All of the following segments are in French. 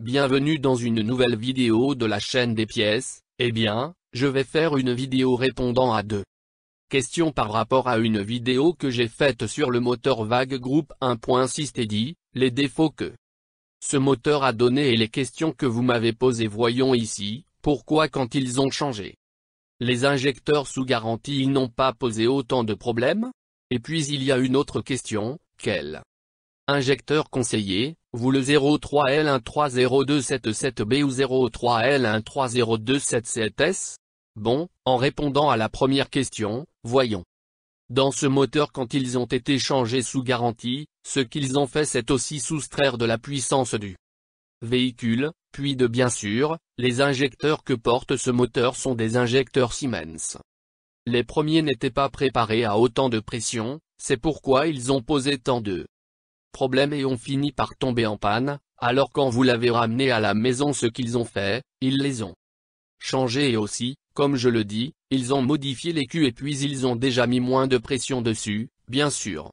Bienvenue dans une nouvelle vidéo de la chaîne des pièces, eh bien, je vais faire une vidéo répondant à deux questions par rapport à une vidéo que j'ai faite sur le moteur Vague Group 1.6 dit, les défauts que ce moteur a donné et les questions que vous m'avez posées voyons ici, pourquoi quand ils ont changé Les injecteurs sous garantie ils n'ont pas posé autant de problèmes Et puis il y a une autre question, quelle Injecteur conseillé, vous le 03L130277B ou 03L130277S Bon, en répondant à la première question, voyons. Dans ce moteur quand ils ont été changés sous garantie, ce qu'ils ont fait c'est aussi soustraire de la puissance du véhicule, puis de bien sûr, les injecteurs que porte ce moteur sont des injecteurs Siemens. Les premiers n'étaient pas préparés à autant de pression, c'est pourquoi ils ont posé tant de problème et ont fini par tomber en panne, alors quand vous l'avez ramené à la maison ce qu'ils ont fait, ils les ont changés et aussi, comme je le dis, ils ont modifié les culs et puis ils ont déjà mis moins de pression dessus, bien sûr.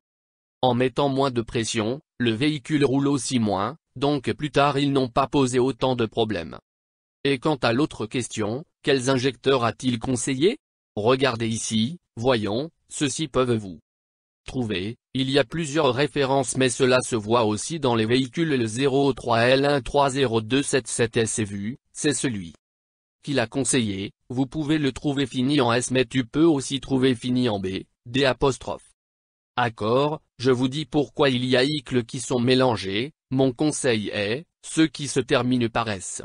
En mettant moins de pression, le véhicule roule aussi moins, donc plus tard ils n'ont pas posé autant de problèmes. Et quant à l'autre question, quels injecteurs a-t-il conseillé Regardez ici, voyons, ceux-ci peuvent vous trouvé, il y a plusieurs références mais cela se voit aussi dans les véhicules le 03L130277S est vu, c'est celui qui l'a conseillé, vous pouvez le trouver fini en S mais tu peux aussi trouver fini en B, D D'accord, je vous dis pourquoi il y a icles qui sont mélangés, mon conseil est, ceux qui se terminent par S.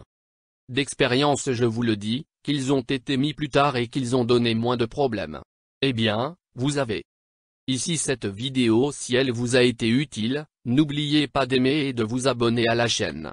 D'expérience je vous le dis, qu'ils ont été mis plus tard et qu'ils ont donné moins de problèmes. Eh bien, vous avez Ici cette vidéo si elle vous a été utile, n'oubliez pas d'aimer et de vous abonner à la chaîne.